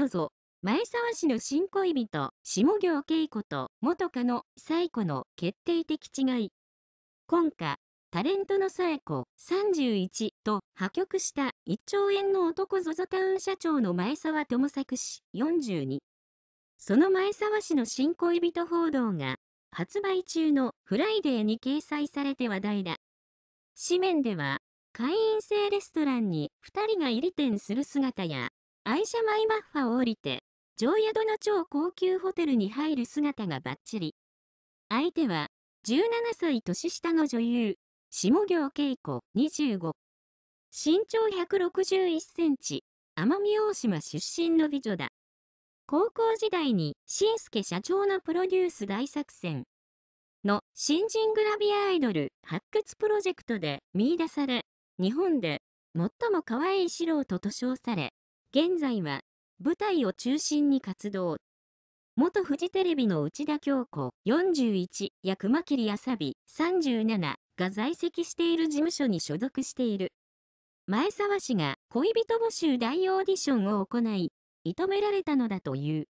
どうぞ、前沢氏の新恋人、下行恵子と元カノ、冴子の決定的違い。今夏、タレントの冴子31と破局した1兆円の男 ZOZO タウン社長の前沢智作氏42。その前沢氏の新恋人報道が発売中のフライデーに掲載されて話題だ。紙面では会員制レストランに2人が入り店する姿や愛車マイマッファを降りて、上宿の超高級ホテルに入る姿がバッチリ。相手は、17歳年下の女優、下行恵子25。身長161センチ、奄美大島出身の美女だ。高校時代に、新助社長のプロデュース大作戦の新人グラビアアイドル発掘プロジェクトで見出され、日本で最も可愛い素人と称され、現在は舞台を中心に活動。元フジテレビの内田京子41や熊切あさび37が在籍している事務所に所属している。前沢氏が恋人募集大オーディションを行い、射止められたのだという。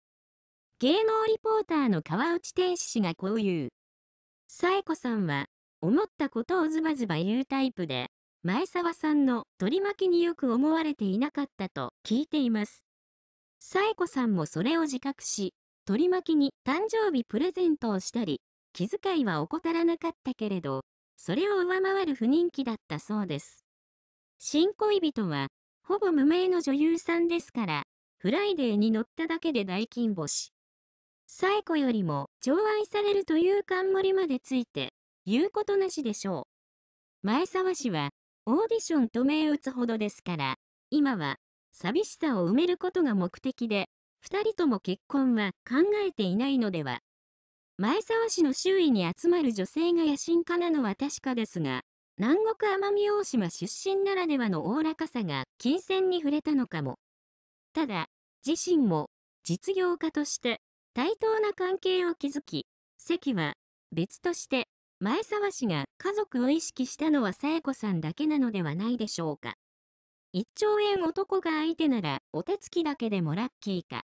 芸能リポーターの川内天使氏がこう言う。冴子さんは思ったことをズバズバ言うタイプで、前澤さんの取り巻きによく思われていなかったと聞いています。サエ子さんもそれを自覚し、取り巻きに誕生日プレゼントをしたり、気遣いは怠らなかったけれど、それを上回る不人気だったそうです。新恋人は、ほぼ無名の女優さんですから、フライデーに乗っただけで大金星。サエ子よりも寵愛されるという冠までついて、言うことなしでしょう。前沢氏は、オーディションと銘打つほどですから、今は寂しさを埋めることが目的で、2人とも結婚は考えていないのでは。前沢市の周囲に集まる女性が野心家なのは確かですが、南国奄美大島出身ならではのおおらかさが金銭に触れたのかも。ただ、自身も実業家として対等な関係を築き、席は別として前澤氏が家族を意識したのは佐恵子さんだけなのではないでしょうか。1兆円男が相手ならお手つきだけでもラッキーか。